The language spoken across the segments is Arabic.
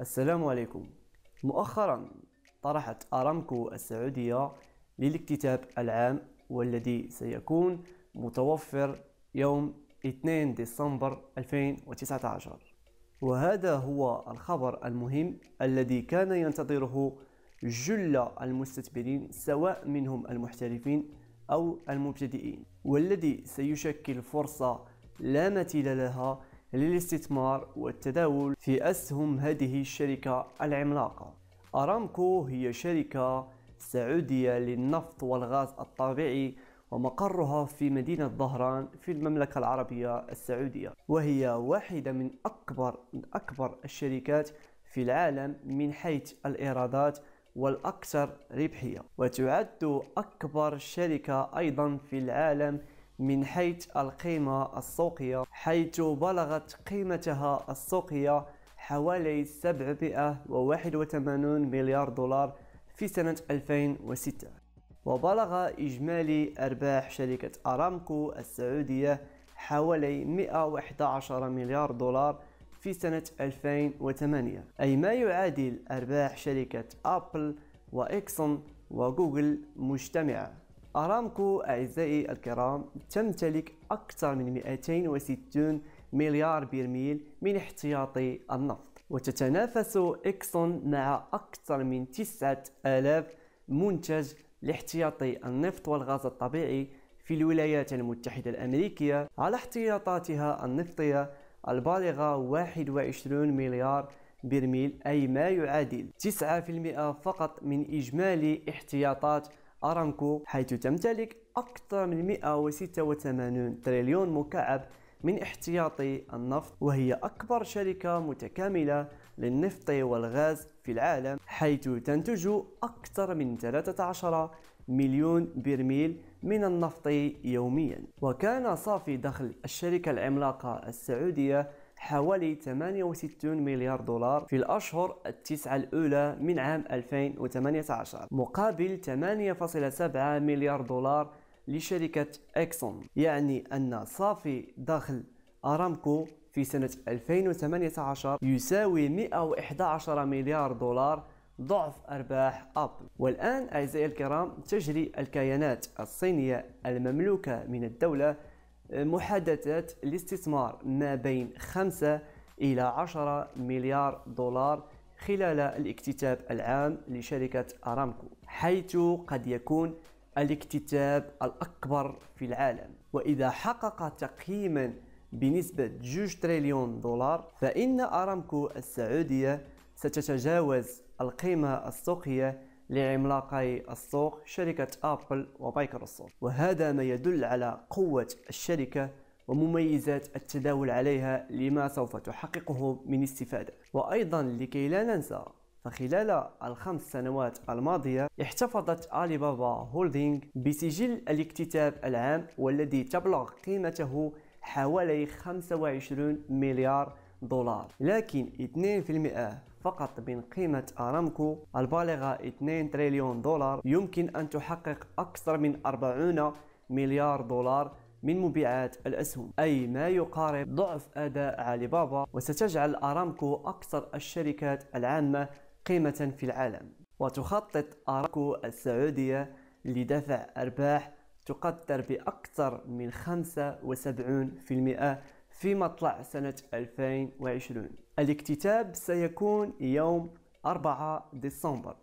السلام عليكم مؤخرا طرحت أرامكو السعودية للاكتتاب العام والذي سيكون متوفر يوم 2 ديسمبر 2019 وهذا هو الخبر المهم الذي كان ينتظره جل المستثمرين سواء منهم المحترفين أو المبتدئين والذي سيشكل فرصة لا مثيل لها للاستثمار والتداول في أسهم هذه الشركة العملاقة أرامكو هي شركة سعودية للنفط والغاز الطبيعي ومقرها في مدينة ظهران في المملكة العربية السعودية وهي واحدة من أكبر من أكبر الشركات في العالم من حيث الإيرادات والأكثر ربحية وتعد أكبر شركة أيضا في العالم من حيث القيمة السوقية حيث بلغت قيمتها السوقية حوالي 781 مليار دولار في سنة 2006 وبلغ إجمالي أرباح شركة أرامكو السعودية حوالي 111 مليار دولار في سنة 2008 أي ما يعادل أرباح شركة أبل وإكسون وجوجل مجتمعة أرامكو أعزائي الكرام تمتلك أكثر من 260 مليار برميل من احتياطي النفط وتتنافس إكسون مع أكثر من 9000 منتج لاحتياطي النفط والغاز الطبيعي في الولايات المتحدة الأمريكية على احتياطاتها النفطية البالغة 21 مليار برميل أي ما يعادل 9% فقط من إجمالي احتياطات أرامكو حيث تمتلك أكثر من 186 تريليون مكعب من احتياطي النفط وهي أكبر شركة متكاملة للنفط والغاز في العالم حيث تنتج أكثر من 13 مليون برميل من النفط يوميا وكان صافي دخل الشركة العملاقة السعودية حوالي 68 مليار دولار في الأشهر التسعة الأولى من عام 2018 مقابل 8.7 مليار دولار لشركة إكسون يعني أن صافي دخل أرامكو في سنة 2018 يساوي 111 مليار دولار ضعف أرباح أبل والآن أعزائي الكرام تجري الكيانات الصينية المملوكة من الدولة محادثات الاستثمار ما بين 5 إلى 10 مليار دولار خلال الاكتتاب العام لشركة أرامكو حيث قد يكون الاكتتاب الأكبر في العالم وإذا حقق تقييما بنسبة 2 تريليون دولار فإن أرامكو السعودية ستتجاوز القيمة السوقية لعملاقي السوق شركة أبل ومايكروسوفت وهذا ما يدل على قوة الشركة ومميزات التداول عليها لما سوف تحققه من استفادة وأيضا لكي لا ننسى فخلال الخمس سنوات الماضية احتفظت علي بابا هولدينغ بسجل الاكتتاب العام والذي تبلغ قيمته حوالي 25 مليار دولار لكن 2% فقط من قيمة أرامكو البالغة 2 تريليون دولار يمكن أن تحقق أكثر من 40 مليار دولار من مبيعات الأسهم أي ما يقارب ضعف أداء علي بابا وستجعل أرامكو أكثر الشركات العامة قيمة في العالم وتخطط أرامكو السعودية لدفع أرباح تقدر بأكثر من 75% في مطلع سنة 2020 الاكتتاب سيكون يوم 4 ديسمبر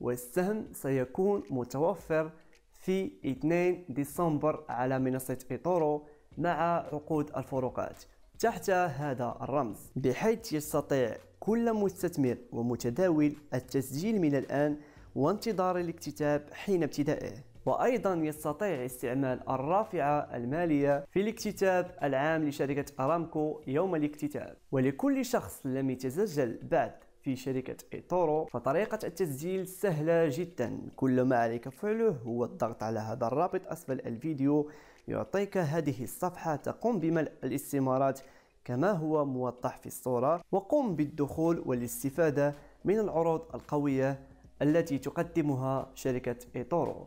والسهم سيكون متوفر في 2 ديسمبر على منصة إيتورو مع عقود الفروقات تحت هذا الرمز بحيث يستطيع كل مستثمر ومتداول التسجيل من الآن وانتظار الاكتتاب حين ابتدائه وأيضا يستطيع استعمال الرافعة المالية في الاكتتاب العام لشركة أرامكو يوم الاكتتاب ولكل شخص لم يتسجل بعد في شركة إيتورو فطريقة التسجيل سهلة جدا كل ما عليك فعله هو الضغط على هذا الرابط أسفل الفيديو يعطيك هذه الصفحة تقوم بملء الاستمارات كما هو موضح في الصورة وقم بالدخول والاستفادة من العروض القوية التي تقدمها شركة إيتورو